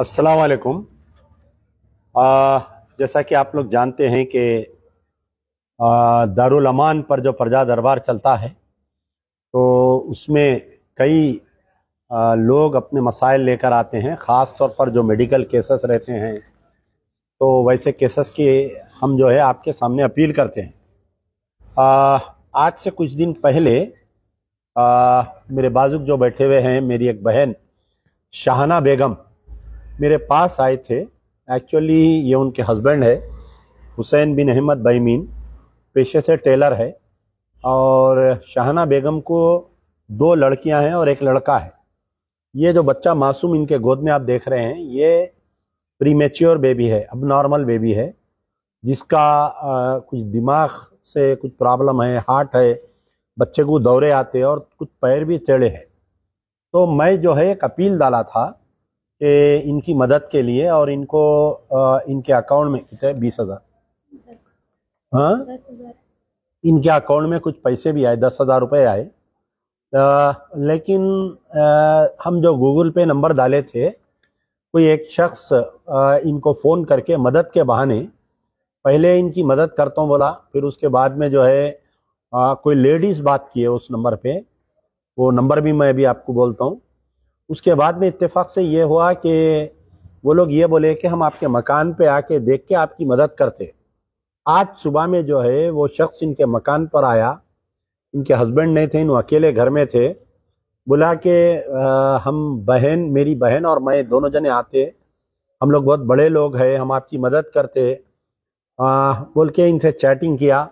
असलकुम जैसा कि आप लोग जानते हैं कि दारुल अमान पर जो प्रजा दरबार चलता है तो उसमें कई आ, लोग अपने मसाइल लेकर आते हैं ख़ास तौर पर जो मेडिकल केसेस रहते हैं तो वैसे केसेस की हम जो है आपके सामने अपील करते हैं आ, आज से कुछ दिन पहले आ, मेरे बाजुक जो बैठे हुए हैं मेरी एक बहन शाहना बेगम मेरे पास आए थे एक्चुअली ये उनके हस्बैंड है हुसैन बिन अहमद बैमीन पेशे से टेलर है और शाहना बेगम को दो लड़कियां हैं और एक लड़का है ये जो बच्चा मासूम इनके गोद में आप देख रहे हैं ये प्रीमेच्योर बेबी है अब नॉर्मल बेबी है जिसका आ, कुछ दिमाग से कुछ प्रॉब्लम है हार्ट है बच्चे को दौरे आते हैं और कुछ पैर भी टेढ़े हैं तो मैं जो है एक अपील डाला था कि इनकी मदद के लिए और इनको इनके अकाउंट में कितने बीस हज़ार हाँ इनके अकाउंट में कुछ पैसे भी आए दस हज़ार रुपये आए लेकिन आ, हम जो गूगल पे नंबर डाले थे कोई एक शख्स इनको फ़ोन करके मदद के बहाने पहले इनकी मदद करता हूँ बोला फिर उसके बाद में जो है आ, कोई लेडीज़ बात किए उस नंबर पे वो नंबर भी मैं अभी आपको बोलता हूँ उसके बाद में इत्तेफाक से ये हुआ कि वो लोग ये बोले कि हम आपके मकान पे आके देख के आपकी मदद करते आज सुबह में जो है वो शख्स इनके मकान पर आया इनके हस्बैंड नहीं थे इन अकेले घर में थे बोला कि हम बहन मेरी बहन और मैं दोनों जने आते हम लोग बहुत बड़े लोग हैं हम आपकी मदद करते बोल के इनसे चैटिंग किया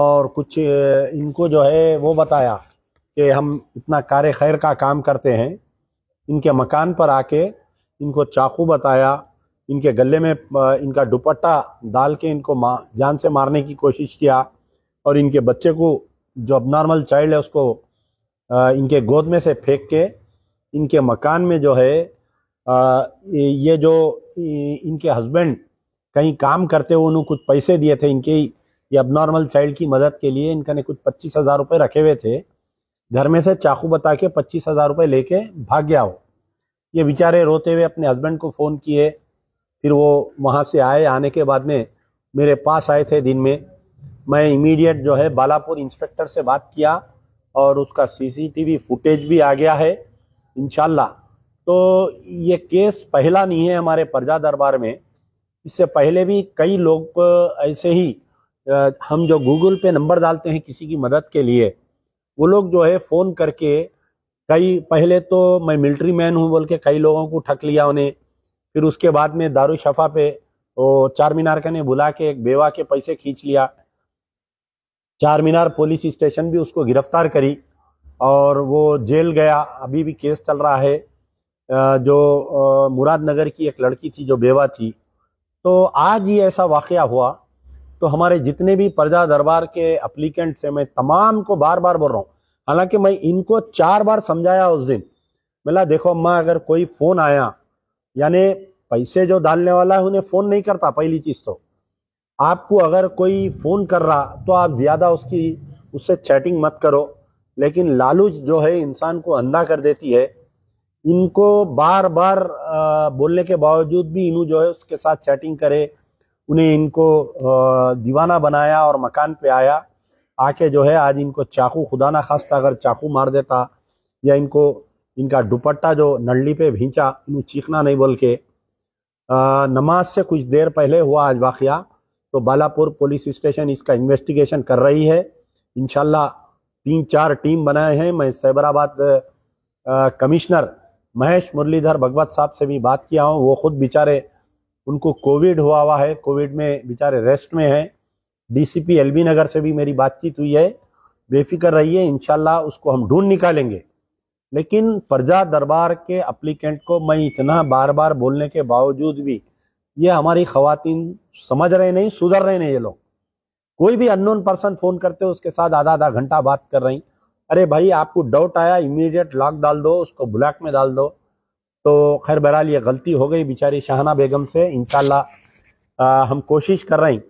और कुछ इनको जो है वो बताया कि हम इतना कार खैर का काम करते हैं इनके मकान पर आके इनको चाकू बताया इनके गले में इनका दुपट्टा डाल के इनको जान से मारने की कोशिश किया और इनके बच्चे को जो अब नॉर्मल चाइल्ड है उसको इनके गोद में से फेंक के इनके मकान में जो है ये जो इनके हस्बैंड कहीं काम करते हुए उन्होंने कुछ पैसे दिए थे इनके ही ये अब नॉर्मल चाइल्ड की मदद के लिए इनका ने कुछ पच्चीस हज़ार रुपये रखे हुए थे घर में से चाकू बता के पच्चीस हजार रुपये लेके भाग गया हो ये बेचारे रोते हुए अपने हस्बैंड को फ़ोन किए फिर वो वहाँ से आए आने के बाद में मेरे पास आए थे दिन में मैं इमीडिएट जो है बालापुर इंस्पेक्टर से बात किया और उसका सीसीटीवी फुटेज भी आ गया है इनशाला तो ये केस पहला नहीं है हमारे प्रजा दरबार में इससे पहले भी कई लोग ऐसे ही हम जो गूगल पे नंबर डालते हैं किसी की मदद के लिए वो लोग जो है फ़ोन करके कई पहले तो मैं मिलिट्री मैन हूँ बोल के कई लोगों को ठक लिया उन्हें फिर उसके बाद में दारू शफा पे वो चार मीनार का ने बुला के एक बेवा के पैसे खींच लिया चार मीनार पुलिस स्टेशन भी उसको गिरफ्तार करी और वो जेल गया अभी भी केस चल रहा है जो मुरादनगर की एक लड़की थी जो बेवा थी तो आज ही ऐसा वाक़ हुआ तो हमारे जितने भी प्रजा दरबार के अप्लीकेंट्स हैं मैं तमाम को बार बार बोल रहा हूँ हालांकि मैं इनको चार बार समझाया उस दिन मिला देखो अम्मा अगर कोई फ़ोन आया यानी पैसे जो डालने वाला है उन्हें फ़ोन नहीं करता पहली चीज़ तो आपको अगर कोई फ़ोन कर रहा तो आप ज़्यादा उसकी उससे चैटिंग मत करो लेकिन लालूच जो है इंसान को अंधा कर देती है इनको बार बार बोलने के बावजूद भी इनू जो है उसके साथ चैटिंग करे उन्हें इनको दीवाना बनाया और मकान पे आया आके जो है आज इनको चाकू खुदा ना खास्ता अगर चाकू मार देता या इनको इनका दुपट्टा जो नल्ली पे भींचा इन्हें चीखना नहीं बोल के नमाज से कुछ देर पहले हुआ आज वाक़ तो बालापुर पुलिस स्टेशन इसका इन्वेस्टिगेशन कर रही है इन तीन चार टीम बनाए हैं मैं सैबराबाद कमिश्नर महेश मुरलीधर भगवत साहब से भी बात किया हूँ वो खुद बेचारे उनको कोविड हुआ हुआ है कोविड में बेचारे रेस्ट में हैं डीसीपी एलबी नगर से भी मेरी बातचीत हुई है बेफिक्र रहिए इनशाला उसको हम ढूंढ निकालेंगे लेकिन प्रजा दरबार के अप्लीकेंट को मैं इतना बार बार बोलने के बावजूद भी ये हमारी खातन समझ रहे नहीं सुधर रहे नहीं ये लोग कोई भी अननोन पर्सन फ़ोन करते हो उसके साथ आधा आधा घंटा बात कर रही अरे भाई आपको डाउट आया इमीडिएट लॉक डाल दो उसको ब्लैक में डाल दो तो खैर बहरहाल ये गलती हो गई बेचारी शाहना बेगम से इन हम कोशिश कर रहे हैं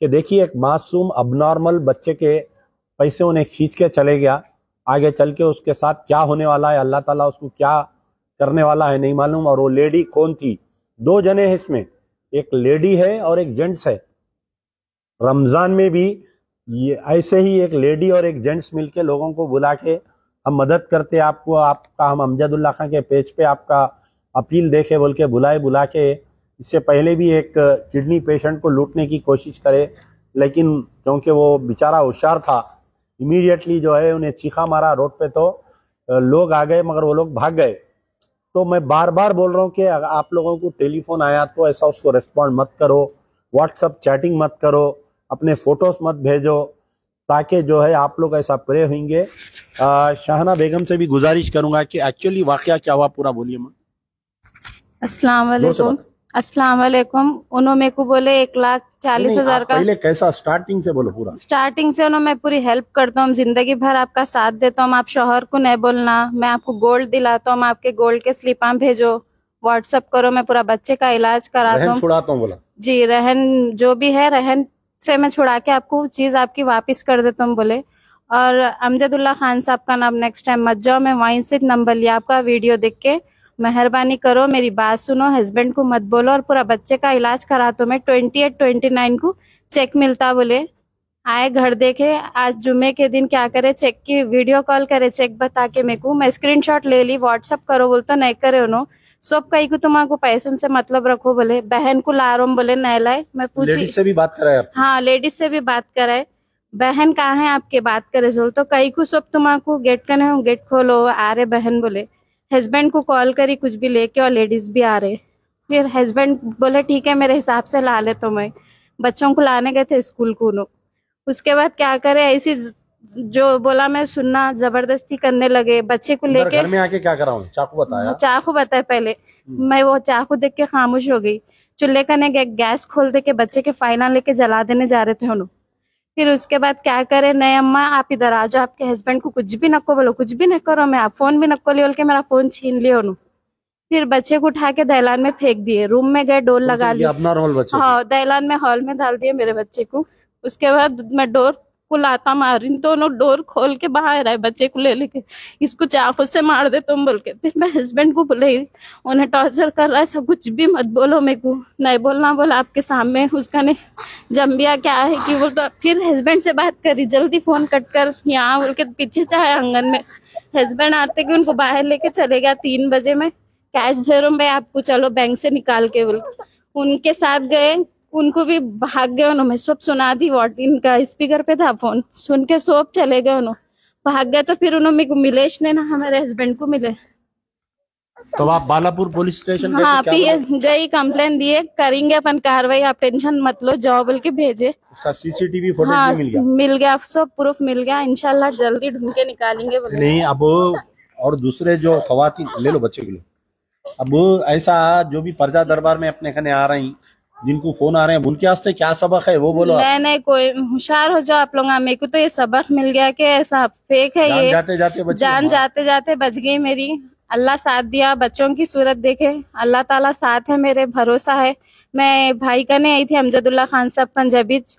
कि देखिए एक मासूम अबनॉर्मल बच्चे के पैसे उन्हें खींच के चले गया आगे चल के उसके साथ क्या होने वाला है अल्लाह ताला उसको क्या करने वाला है नहीं मालूम और वो लेडी कौन थी दो जने हैं इसमें एक लेडी है और एक जेंट्स है रमज़ान में भी ये ऐसे ही एक लेडी और एक जेंट्स मिलके लोगों को बुला के हम मदद करते हैं आपको आपका हम अमजदुल्ला खां के पेज पे आपका अपील देखे बोल के बुलाए बुला के इससे पहले भी एक किडनी पेशेंट को लूटने की कोशिश करे लेकिन क्योंकि वो बेचारा होशियार था इमीडिएटली जो है उन्हें चीखा मारा रोड पे तो लोग आ गए मगर वो लोग भाग गए तो मैं बार बार बोल रहा हूँ कि आप लोगों को टेलीफोन आया तो ऐसा उसको रिस्पॉन्ड मत करो व्हाट्सअप चैटिंग मत करो अपने फोटोज मत भेजो ताकि जो है आप लोग ऐसा प्रे होंगे शाहना बेगम से भी गुजारिश करूंगा कि एक्चुअली वाक़ क्या हुआ पूरा बोलिए मैं अस्सलाम वालेकुम उन्होंने को बोले एक लाख चालीस हजार का पहले कैसा स्टार्टिंग से बोलो पूरा स्टार्टिंग से उन्होंने मैं पूरी हेल्प करता हूँ जिंदगी भर आपका साथ देता हूँ आप शोहर को नहीं बोलना मैं आपको गोल्ड दिलाता हूँ आपके गोल्ड के स्लीपा भेजो व्हाट्सअप करो मैं पूरा बच्चे का इलाज कराता हूँ छुड़ाता हूँ बोला जी रहन जो भी है रहन से मैं छुड़ा के आपको चीज आपकी वापिस कर देता हूँ बोले और अमजदुल्ला खान साहब का नाम नेक्स्ट टाइम मत जाओ मैं वहीं से नंबर लिया आपका वीडियो देख के मेहरबानी करो मेरी बात सुनो हस्बैंड को मत बोलो और पूरा बच्चे का इलाज करा तो मैं ट्वेंटी एट ट्वेंटी नाइन को चेक मिलता बोले आए घर देखे आज जुमे के दिन क्या करे चेक की वीडियो कॉल करे चेक बता के मेरे को मैं स्क्रीनशॉट ले ली व्हाट्सअप करो बोल तो नहीं करे उन्हों सब कही को तुम्हारे पैसों से मतलब रखो बोले बहन को ला रो बोले नहीं लाए मैं पूछी से भी बात कराए हाँ लेडीज से भी बात कराए बहन कहाँ है आपके बात करे सोल तो कई को सब तुम्हारे गेट कने गेट खोलो आ रहे बहन बोले हस्बैंड को कॉल करी कुछ भी लेके और लेडीज़ भी आ रहे फिर हस्बैंड बोले ठीक है मेरे हिसाब से ला ले तो मैं बच्चों को लाने गए थे स्कूल को लोग उसके बाद क्या करे ऐसी जो बोला मैं सुनना जबरदस्ती करने लगे बच्चे को लेके घर में आके क्या करा चाकू बताया हाँ, चाकू बताया पहले हम्म। मैं वो चाकू देख के खामोश हो गई चूल्हे करने गैस खोल दे के बच्चे के फाइना लेके जला देने जा रहे थे उन्होंने फिर उसके बाद क्या करे नहीं अम्मा आप इधर आ जाओ आपके हस्बैंड को कुछ भी नको बोलो कुछ भी न करो मैं आप फोन भी लिया लियो के मेरा फोन छीन लियो नू फिर बच्चे को उठा के दहलान में फेंक दिए रूम में गए डोर लगा लिया हाँ दहलान में हॉल में डाल दिए मेरे बच्चे को उसके बाद मैं डोर को लाता मार इन दोनों तो डोर खोल के बाहर आए बच्चे को ले लेके इसको चाकू से मार दे तुम बोल के फिर मैं हस्बैंड को बोले उन्हें टॉर्चर कर रहा है सब कुछ भी मत बोलो मेरे को नहीं बोलना बोला आपके सामने उसका ने जम्बिया क्या है कि बोल तो फिर हस्बैंड से बात करी जल्दी फोन कट कर यहाँ बोल के पीछे चाहे आंगन में हस्बैंड आते कि उनको बाहर लेके चले गया तीन बजे में कैश दे रहा हूँ भाई आपको चलो बैंक से निकाल के बोल उनके साथ गए उनको भी भाग गए उन्होंने मैं सब सुना दी वॉट इनका स्पीकर पे था फोन सुन के सोप चले गए उन्होंने भाग गए तो फिर उन्होंने मिलेश ने ना हमारे हस्बैंड को मिले तो आप बालापुर पुलिस स्टेशन तो हाँ पी गई कम्प्लेन दिए करेंगे अपन कार्रवाई आप टेंशन मत लो जाओ बोल के भेजे उसका सीसीटीवी फुटेज हाँ, मिल गया मिल गया सब प्रूफ मिल गया इनशाला जल्दी ढूंढ के निकालेंगे नहीं अब और दूसरे जो खवातीन ले लो बच्चे के लिए अब ऐसा जो भी प्रजा दरबार में अपने खाने आ रही जिनको फोन आ रहे हैं उनके वास्ते क्या सबक है वो बोलो नहीं नहीं कोई होशियार हो जाओ आप लोग मेरे को तो ये सबक मिल गया कि ऐसा फेक है ये जाते जाते जान हाँ। जाते जाते बच गई मेरी अल्लाह साथ दिया बच्चों की सूरत देखे अल्लाह ताला साथ है मेरे भरोसा है मैं भाई कहने आई थी अमजदुल्ला खान साहब पंजाबीज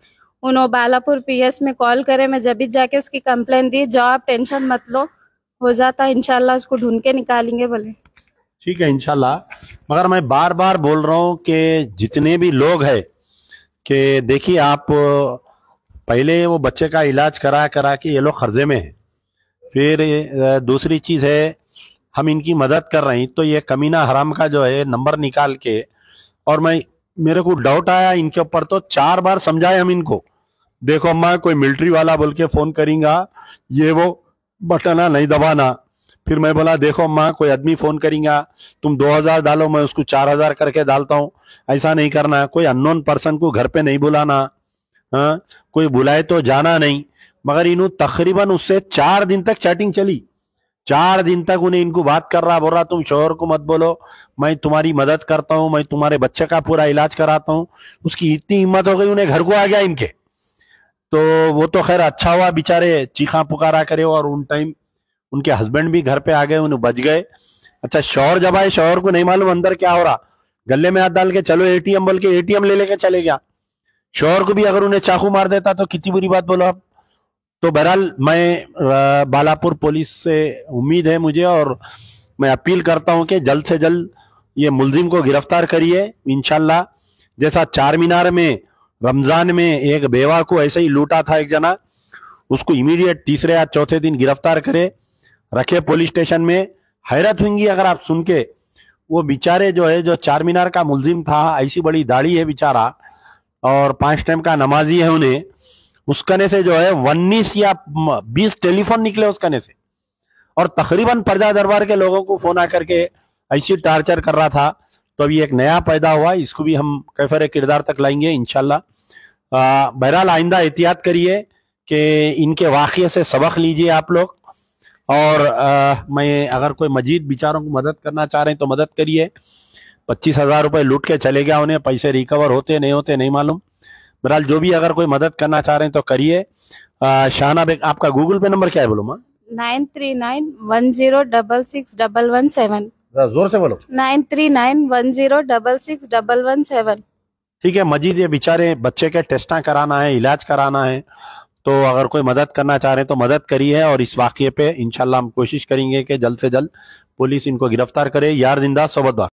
उन्होंने बालापुर पीएस में कॉल करे मैं जबीज जाके उसकी कम्प्लेन दी जाओ आप टेंशन मत लो हो जाता है इनशाला उसको ढूंढ के निकालेंगे बोले ठीक है इनशाला मगर मैं बार बार बोल रहा हूँ कि जितने भी लोग हैं कि देखिए आप पहले वो बच्चे का इलाज करा करा के ये लोग कर्जे में हैं फिर दूसरी चीज़ है हम इनकी मदद कर रहे हैं तो ये कमीना हराम का जो है नंबर निकाल के और मैं मेरे को डाउट आया इनके ऊपर तो चार बार समझाए हम इनको देखो अम्मा कोई मिलिट्री वाला बोल के फ़ोन करेंगे ये वो बटना नहीं दबाना फिर मैं बोला देखो अम्मा कोई आदमी फोन करेगा तुम 2000 डालो मैं उसको 4000 करके डालता हूँ ऐसा नहीं करना कोई अननोन पर्सन को घर पे नहीं बुलाना हाँ कोई बुलाए तो जाना नहीं मगर इन तकरीबन उससे चार दिन तक चैटिंग चली चार दिन तक उन्हें इनको बात कर रहा बोल रहा तुम शोहर को मत बोलो मैं तुम्हारी मदद करता हूँ मैं तुम्हारे बच्चे का पूरा इलाज कराता हूँ उसकी इतनी हिम्मत हो गई उन्हें घर को आ गया इनके तो वो तो खैर अच्छा हुआ बेचारे चीखा पुकारा करे और उन टाइम उनके हस्बैंड भी घर पे आ गए उन्हें बच गए अच्छा शोर जब आए शोर को नहीं मालूम अंदर क्या हो रहा गले में हाथ डाल के चलो एटीएम बोल के एटीएम ले लेके चले गया शोर को भी अगर उन्हें चाकू मार देता तो कितनी बुरी बात बोलो आप तो बहरहाल मैं बालापुर पुलिस से उम्मीद है मुझे और मैं अपील करता हूं कि जल्द से जल्द ये मुलजिम को गिरफ्तार करिए इनशाला जैसा चार मीनार में रमजान में एक बेवा को ऐसे ही लूटा था एक जना उसको इमीडिएट तीसरे या चौथे दिन गिरफ्तार करे रखे पुलिस स्टेशन में हैरत होंगी अगर आप सुन के वो बेचारे जो है जो चार मीनार का मुलजिम था ऐसी बड़ी दाढ़ी है बेचारा और पांच टाइम का नमाजी है उन्हें उस कने से जो है उन्नीस या बीस टेलीफोन निकले उस कने से और तकरीबन प्रजा दरबार के लोगों को फोन आकर के ऐसी टार्चर कर रहा था तो अभी एक नया पैदा हुआ इसको भी हम कैफर किरदार तक लाएंगे इनशाला बहरहाल आइंदा एहतियात करिए कि इनके वाक़े से सबक लीजिए आप लोग और आ, मैं अगर कोई मजीद बेचारों को मदद करना चाह रहे हैं तो मदद करिए पच्चीस हज़ार रुपये लूट के चले गया उन्हें पैसे रिकवर होते नहीं होते नहीं मालूम बहरहाल जो भी अगर कोई मदद करना चाह रहे हैं तो करिए शाहना बेग आपका गूगल पे नंबर क्या है बोलो माँ nine three nine one zero double six double one seven जोर से बोलो nine three nine one zero double six double one seven ठीक है मजीद ये बेचारे बच्चे के टेस्टा कराना है इलाज कराना है तो अगर कोई मदद करना चाह रहे हैं तो मदद करिए और इस वाक्य पे इनशाला हम कोशिश करेंगे कि जल्द से जल्द पुलिस इनको गिरफ्तार करे यार जिंदा सोबत